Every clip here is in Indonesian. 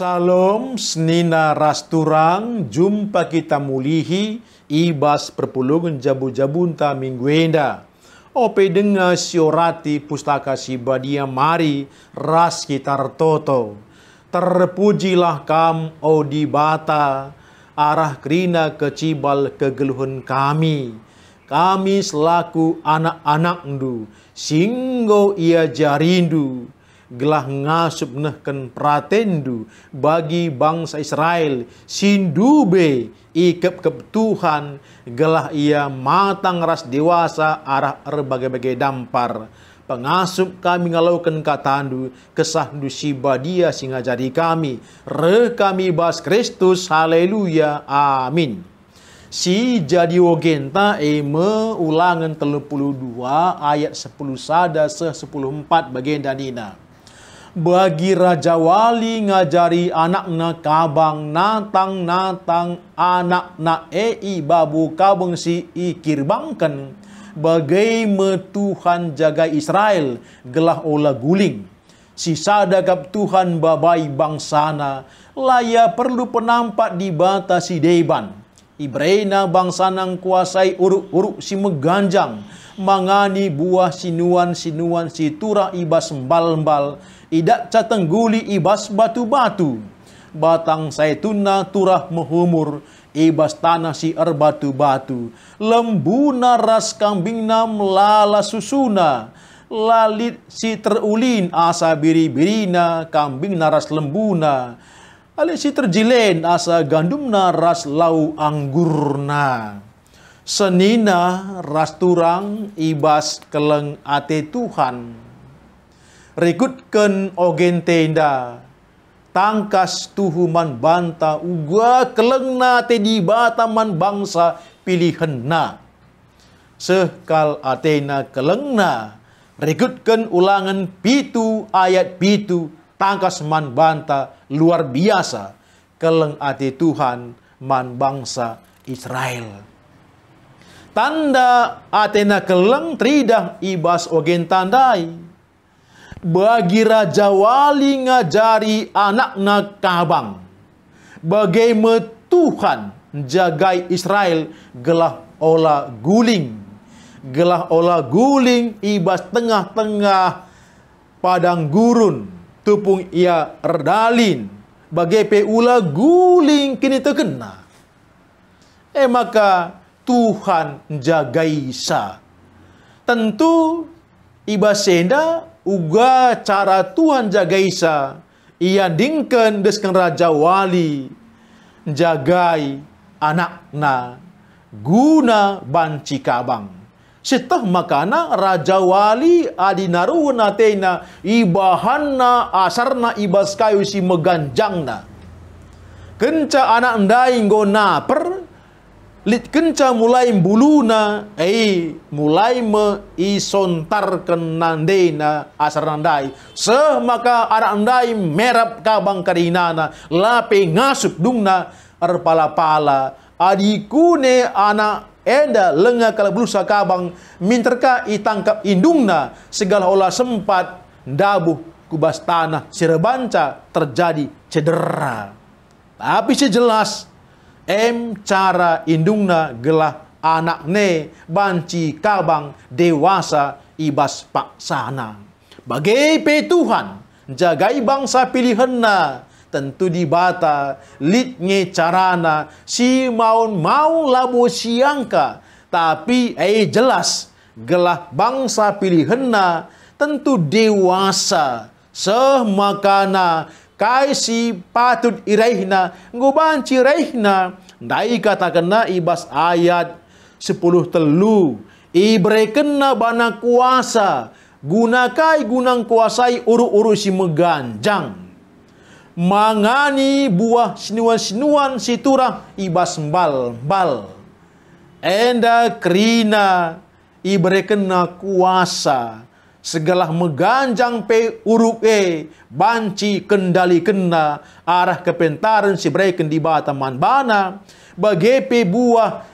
Salam Senina, rasturang jumpa kita mulihi ibas perpulungan jabu-jabunta mingguenda. Ope dengar siorati pustaka si badia mari ras kita toto. Terpujilah kam o Bata, arah krina kecibal kegeluhan kami. Kami selaku anak-anak ndu, singgo ia jarindu gelah ngasup nehken pratendu bagi bangsa Israel sindube ikep kep Tuhan gelah ia matang ras dewasa arah berbagai-bagai dampar pengasup kami ngalauken katandu kesahdu sibadia singa jadi kami re kami bas Kristus haleluya amin si jadi wogenta eme eh, ulangan 32 ayat 10 sada se 10 4 bagian danina bagi Raja Wali ngajari anakna kabang natang natang anak na ei babu kabang si ikir bangken bagai Tuhan jaga Israel gelah olah guling sisa dagap Tuhan babai bangsana laya perlu penampak dibatasi deban Ibreina bangsanang kuasai uruk-uruk si meganjang, mangani buah sinuan-sinuan si tura ibas mbal-mbal, idak catengguli ibas batu-batu. Batang saituna turah mehumur, ibas tanah si erbatu-batu. naras kambing nam lala susuna, lalit si terulin asa biri-birina kambing naras lembuna si terjilin asa gandumna ras lau anggurna. Senina ras turang ibas keleng ate Tuhan. Rikutken ogen tenda. Tangkas tuhuman banta uga kelengna te di bataman bangsa pilihan na Sekal atena kelengna. Rikutken ulangan pitu ayat pitu tangkas man banta luar biasa keleng ati Tuhan man bangsa Israel. Tanda Athena keleng tridah ibas ogen tandai. Bagi Raja Wali ngajari anaknya kabang. Bagai Tuhan jagai Israel gelah olah guling. Gelah olah guling ibas tengah-tengah padang gurun tupung ia erdalin bagai peula guling kini terkena. Eh maka Tuhan jagai Isa. Tentu iba senda uga cara Tuhan jagai Isa Ia dingken desken Raja Wali jagai anakna guna banci kabang. Sitah makana raja wali adinaru nateina ibahanna asarna ibas kayu si meganjangna. Kenca anak ndai go naper lit kenca mulai buluna eh mulai meisontar kenandena asar ndai seh maka anak ndai merap kabang karinana lape ngasup dungna erpala-pala adikune anak enda lenga kala blusa kabang minterka itangkap indungna segala olah sempat dabuh kubas tanah sirebanca terjadi cedera tapi sejelas em cara indungna gelah anak ne banci kabang dewasa ibas paksana bagai pe Tuhan jagai bangsa pilihanna tentu dibata litnye carana si maun mau labo siangka tapi eh jelas gelah bangsa pilihanna tentu dewasa semakana kaisi patut iraihna ngubanci raihna dai kena ibas ayat sepuluh telu kena bana kuasa gunakai gunang kuasai uru-uru si meganjang mangani buah sinuan-sinuan siturah ibas bal bal enda krina iberekena kuasa segala meganjang pe uruk e banci kendali kena arah kepentaran si breken di bataman bana bagai pe buah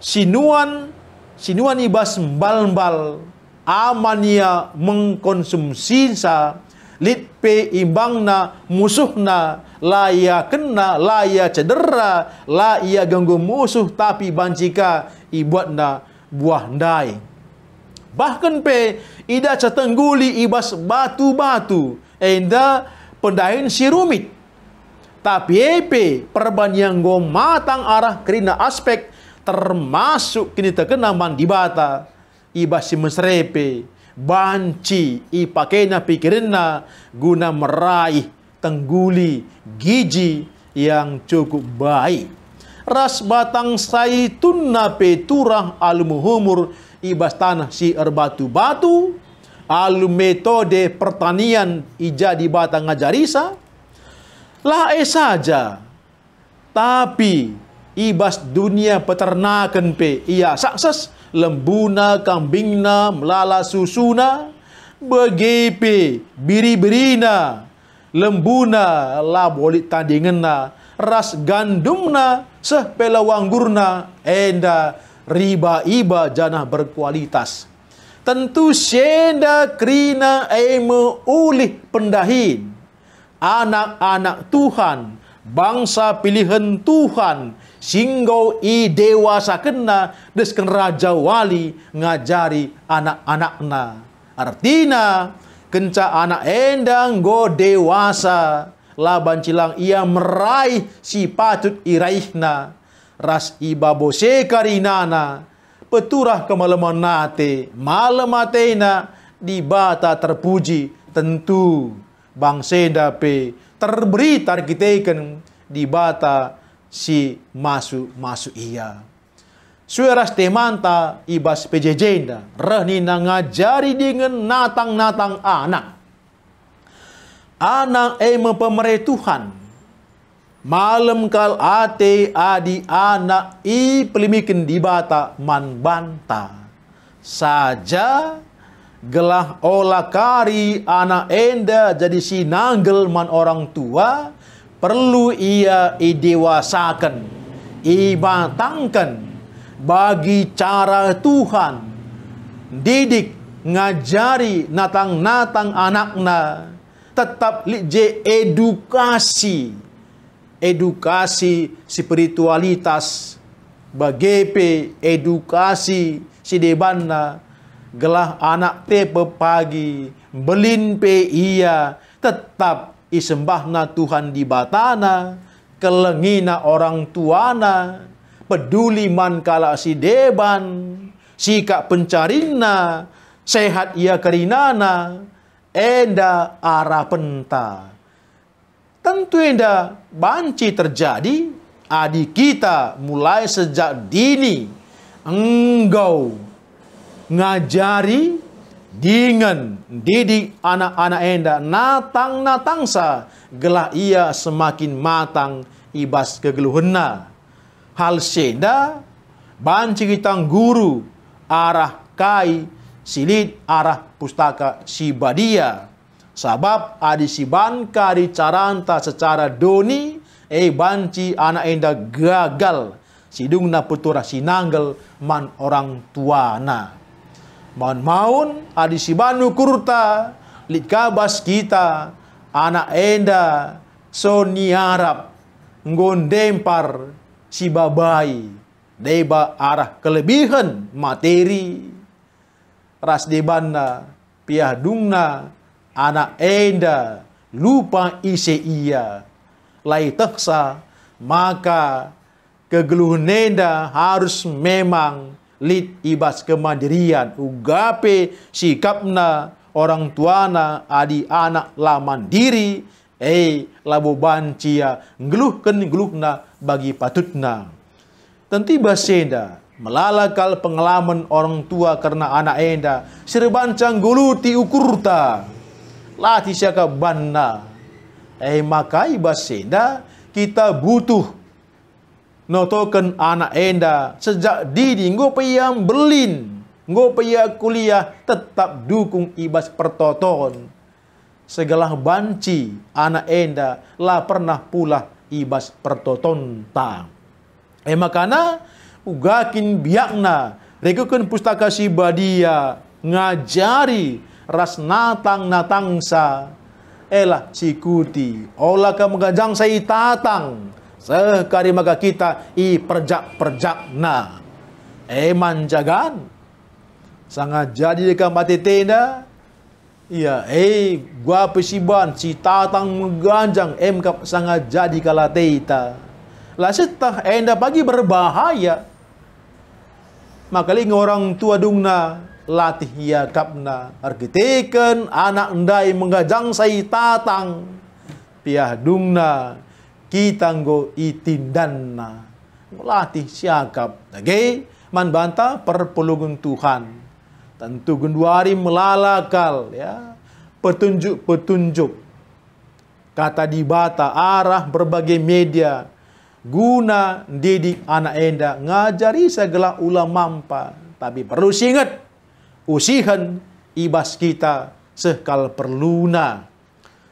sinuan sinuan ibas bal bal amania mengkonsumsi sa Lit litpe ibangna musuhna laya kena laya cedera laya ganggu musuh tapi bancika ibuatna buah ndai bahkan pe ida cetengguli ibas batu-batu enda pendahin sirumit tapi e pe perban yang go matang arah kerina aspek termasuk kini terkena mandibata bata ibas si mesrepe banci ipakai na pikirin guna meraih tengguli giji yang cukup baik. Ras batang saitun na peturang almuhumur ibas tanah si erbatu-batu, alum metode pertanian ija di batang ajarisa, lah eh saja, tapi ibas dunia peternakan pe ia sukses lembuna kambingna melala susuna begipi biri berina lembuna la bolit tandingna ras gandumna seh pelawanggurna enda riba iba janah berkualitas tentu senda krina emu ulih pendahin anak-anak Tuhan bangsa pilihan Tuhan singgau i dewasa kena desken raja wali ngajari anak-anakna artina kenca anak endang go dewasa laban cilang ia meraih si patut iraihna ras ibabo sekarinana peturah kemalaman nate malematena di bata terpuji tentu bang sedape terberi tarkiteken di bata si masu masu ia. Sueras temanta ibas pejejenda rehni ngajari dengan natang-natang anak. Anak eme eh pemeretuhan malam kal ate adi anak i pelimikin di bata man banta saja gelah olakari anak enda jadi sinanggel man orang tua perlu ia idewasakan ibatangkan bagi cara Tuhan didik ngajari natang-natang anakna tetap lije edukasi edukasi spiritualitas bagepe edukasi debanna gelah anak tepe pagi, belin pe ia, tetap isembahna Tuhan di batana, kelengina orang tuana, peduli man kala si deban, sikap pencarina, sehat ia kerinana, enda arah penta. Tentu enda banci terjadi, adik kita mulai sejak dini, engkau ngajari dengan didik anak-anak enda natang-natangsa gelah ia semakin matang ibas kegeluhena. Hal seda banci kitang guru arah kai silit arah pustaka sibadia. Sabab adi siban kari caranta secara doni eh banci anak enda gagal sidungna na putura sinanggel man orang tuana. Maun maun adisibanu kurta likabas kita anak enda so harap ngondempar si babai deba arah kelebihan materi ras debanda piah dungna anak enda lupa ise ia lai teksa maka kegeluh nenda harus memang lid ibas kemandirian ugape sikapna orang tuana adi anak laman diri eh labu bancia ngeluhkan ngeluhna bagi patutna tenti basenda melalakal pengalaman orang tua karena anak enda serbancang guluti ukurta lati syaka banna eh makai basenda kita butuh Notoken anak enda sejak didi ngo piyang berlin ngo piya kuliah tetap dukung ibas pertoton segala banci anak enda la pernah pula ibas pertoton ta e makana ugakin biakna rekukun pustaka badia ngajari ras natang natangsa elah sikuti olah kemegajang saya tatang Sekali maka kita i perjak-perjak na. Eman jagan. Sangat jadi dekat mati tenda. Iya, eh gua pesiban si tatang mengganjang em kap sangat jadi kala teita. Lah setah enda pagi berbahaya. Makali ling orang tua dungna latih ya kapna arkiteken anak ndai mengganjang sai tatang piah dungna kita kitanggo dana, Latih siakap. Dagay, manbanta perpulungan Tuhan. Tentu genduari melalakal. Ya. Petunjuk-petunjuk. Kata dibata arah berbagai media. Guna didik anak enda. Ngajari segala ulama mampa. Tapi perlu singet, Usihan ibas kita sekal perluna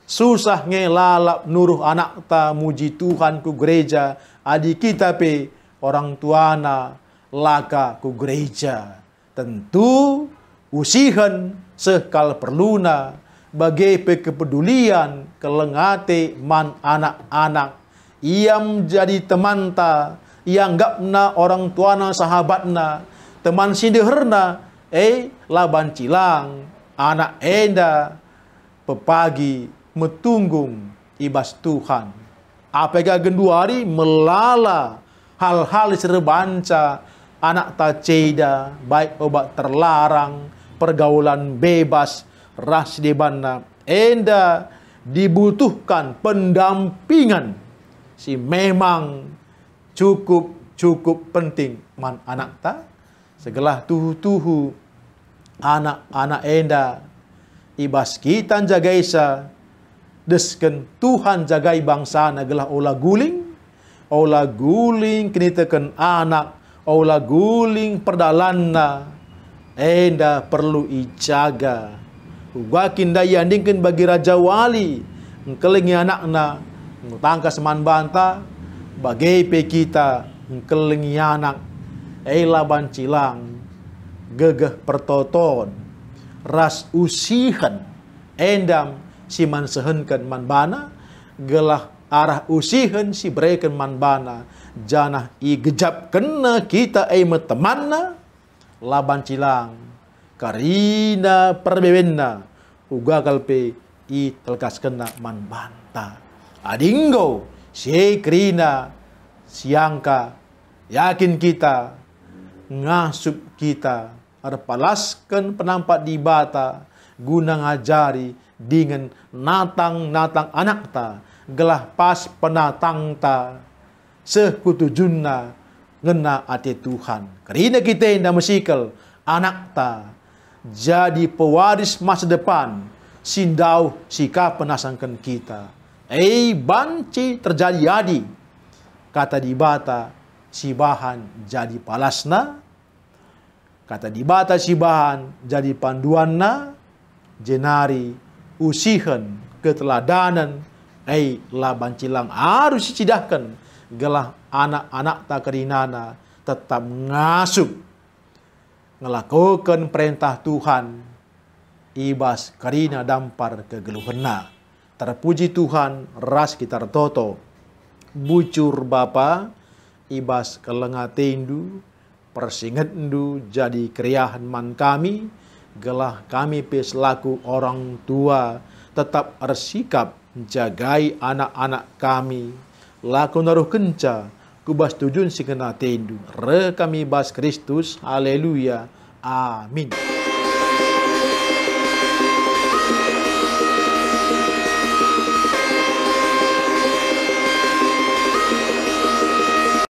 Susah ngelalap nuruh anak ta muji Tuhan ku gereja. Adik kita pe orang tuana laka ku gereja. Tentu usihan sekal perluna bagai kepedulian kelengate man anak-anak. Ia menjadi temanta yang gapna orang tuana sahabatna teman sindeherna eh laban cilang anak enda pepagi metunggung ibas Tuhan. Apega genduari melala hal-hal serbanca anak taceda baik obat terlarang pergaulan bebas ras debana enda dibutuhkan pendampingan si memang cukup cukup penting man anak ta segelah tuhu-tuhu anak-anak enda ibas kita jagaisa desken Tuhan jagai bangsa nagelah ola guling, ola guling kini anak, ola guling perdalana, enda perlu ijaga. Ugakin daya andingkin bagi Raja Wali, engkelingi anakna, tangkas man banta, bagai pe kita, engkelingi anak, ela bancilang, gegeh pertoton, ras usihan, endam si siman sehenken man bana gelah arah usihen si breken man bana janah i gejap kena kita ai metemana laban cilang karina perbebenna uga kalpe i telkas kena man banta adinggo si krina siangka yakin kita ngasup kita arpalaskan penampak di bata guna ngajari dengan natang-natang anak ta, gelah pas penatang ta, sekutujunna ngena ati Tuhan. Karena kita yang musikal, anak ta, jadi pewaris masa depan, sindau sikap penasangkan kita. Ei banci terjadi yadi, kata dibata, si bahan jadi palasna, kata dibata si bahan jadi panduanna, jenari usihan keteladanan ai laban cilang harus dicidahkan gelah anak-anak tak kerinana tetap ngasup ngelakukan perintah Tuhan ibas karina dampar kegeluhena terpuji Tuhan ras kita toto bucur bapa ibas kelengatendu persingetendu jadi keriahan man kami gelah kami selaku orang tua tetap bersikap jagai anak-anak kami. Laku naruh kenca, kubas tujun sikena tendu. Re kami bas Kristus, haleluya, amin.